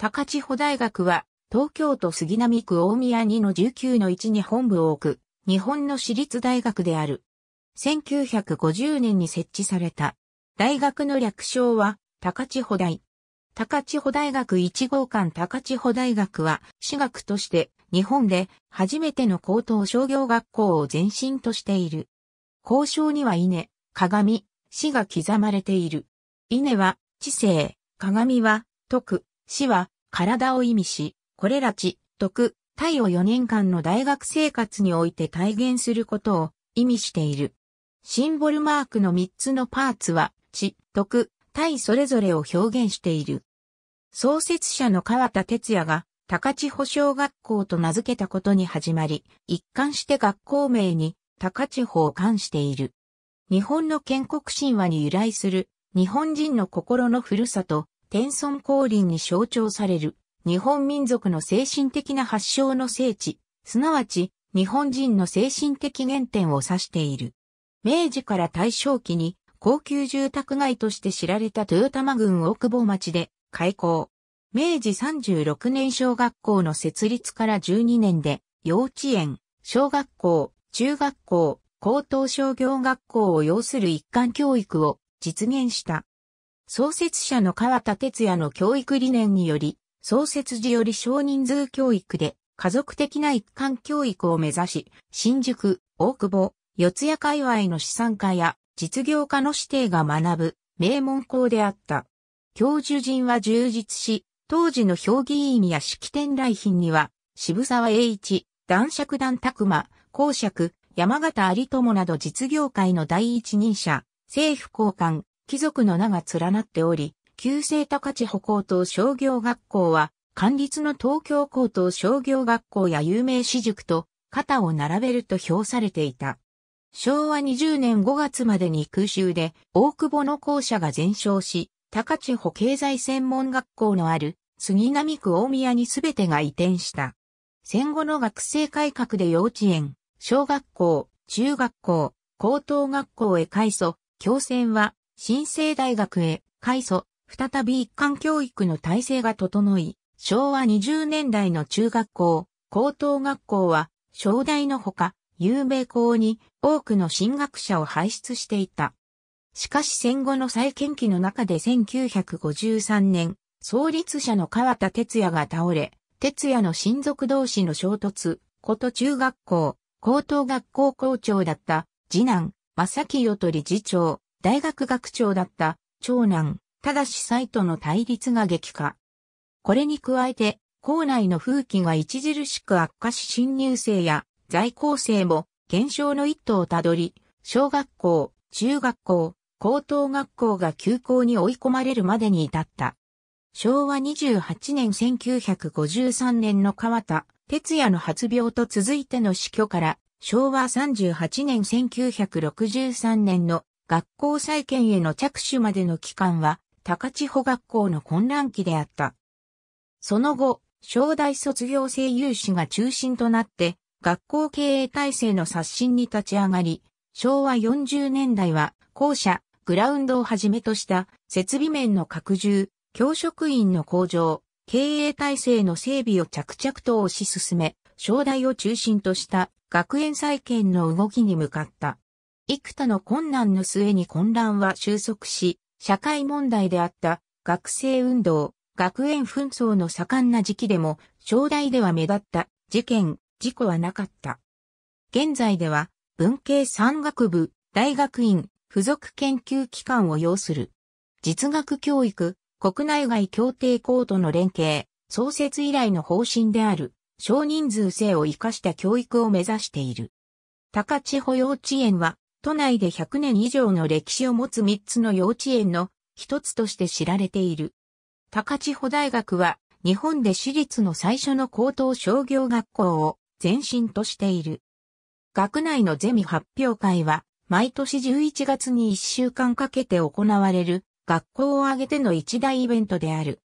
高千穂大学は、東京都杉並区大宮2の19の1に本部を置く、日本の私立大学である。1950年に設置された。大学の略称は、高千穂大。高千穂大学1号館高千穂大学は、私学として、日本で初めての高等商業学校を前身としている。校章には稲、鏡、死が刻まれている。稲は、知性、鏡は、徳、死は体を意味し、これら知、徳、体を4年間の大学生活において体現することを意味している。シンボルマークの3つのパーツは、知、徳、体それぞれを表現している。創設者の川田哲也が、高千穂小学校と名付けたことに始まり、一貫して学校名に高千穂を冠している。日本の建国神話に由来する、日本人の心のふるさと、天孫降臨に象徴される、日本民族の精神的な発祥の聖地、すなわち、日本人の精神的原点を指している。明治から大正期に、高級住宅街として知られた豊玉郡大久保町で、開校。明治36年小学校の設立から12年で、幼稚園、小学校、中学校、高等商業学校を要する一貫教育を実現した。創設者の川田哲也の教育理念により、創設時より少人数教育で家族的な一貫教育を目指し、新宿、大久保、四谷界隈の資産家や実業家の指定が学ぶ名門校であった。教授陣は充実し、当時の評議員や式典来賓には、渋沢栄一、男爵団拓馬、公爵、山形有友など実業界の第一人者、政府高官、貴族の名が連なっており、旧制高千穂高等商業学校は、官立の東京高等商業学校や有名私塾と肩を並べると評されていた。昭和20年5月までに空襲で大久保の校舎が全焼し、高千穂経済専門学校のある杉並区大宮に全てが移転した。戦後の学生改革で幼稚園、小学校、中学校、高等学校へ改祖、共戦は新生大学へ、改祖、再び一貫教育の体制が整い、昭和20年代の中学校、高等学校は、小大のほか、有名校に多くの進学者を輩出していた。しかし戦後の再建期の中で1953年、創立者の川田哲也が倒れ、哲也の親族同士の衝突、こと中学校、高等学校校長だった、次男、正清と理事長、大学学長だった長男、ただし斎との対立が激化。これに加えて、校内の風紀が著しく悪化し新入生や在校生も減少の一途をたどり、小学校、中学校、高等学校が休校に追い込まれるまでに至った。昭和28年1953年の川田、哲也の発病と続いての死去から、昭和38年1963年の学校再建への着手までの期間は、高千穂学校の混乱期であった。その後、小大卒業生有志が中心となって、学校経営体制の刷新に立ち上がり、昭和40年代は校舎、グラウンドをはじめとした設備面の拡充、教職員の向上、経営体制の整備を着々と推し進め、小大を中心とした学園再建の動きに向かった。幾多の困難の末に混乱は収束し、社会問題であった学生運動、学園紛争の盛んな時期でも、将来では目立った事件、事故はなかった。現在では、文系産学部、大学院、付属研究機関を要する。実学教育、国内外協定校との連携、創設以来の方針である、少人数制を活かした教育を目指している。高千穂幼稚園は、都内で100年以上の歴史を持つ3つの幼稚園の一つとして知られている。高千穂大学は日本で私立の最初の高等商業学校を前身としている。学内のゼミ発表会は毎年11月に1週間かけて行われる学校を挙げての一大イベントである。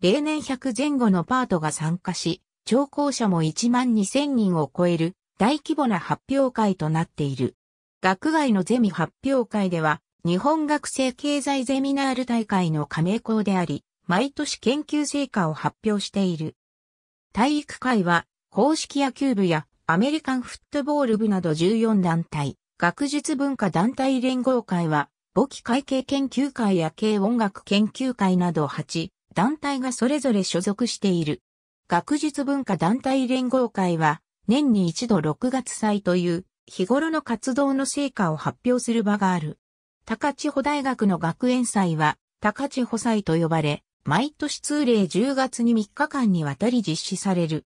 例年100前後のパートが参加し、聴講者も1万2000人を超える大規模な発表会となっている。学外のゼミ発表会では、日本学生経済ゼミナール大会の加盟校であり、毎年研究成果を発表している。体育会は、公式野球部やアメリカンフットボール部など14団体、学術文化団体連合会は、簿記会計研究会や軽音楽研究会など8団体がそれぞれ所属している。学術文化団体連合会は、年に一度6月祭という日頃の活動の成果を発表する場がある。高千穂大学の学園祭は、高千穂祭と呼ばれ、毎年通例10月に3日間にわたり実施される。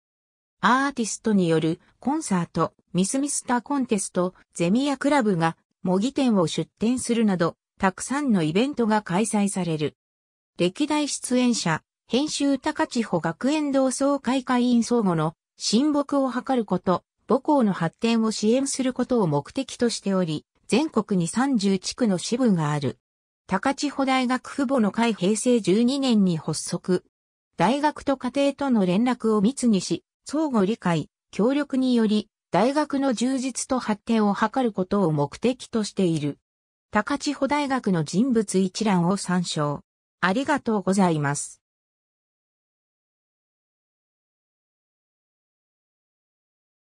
アーティストによるコンサート、ミスミスターコンテスト、ゼミやクラブが模擬店を出展するなど、たくさんのイベントが開催される。歴代出演者、編集高千穂学園同窓会会員相互の親睦を図ること、母校の発展を支援することを目的としており、全国に30地区の支部がある。高千穂大学父母の会平成12年に発足。大学と家庭との連絡を密にし、相互理解、協力により、大学の充実と発展を図ることを目的としている。高千穂大学の人物一覧を参照。ありがとうございます。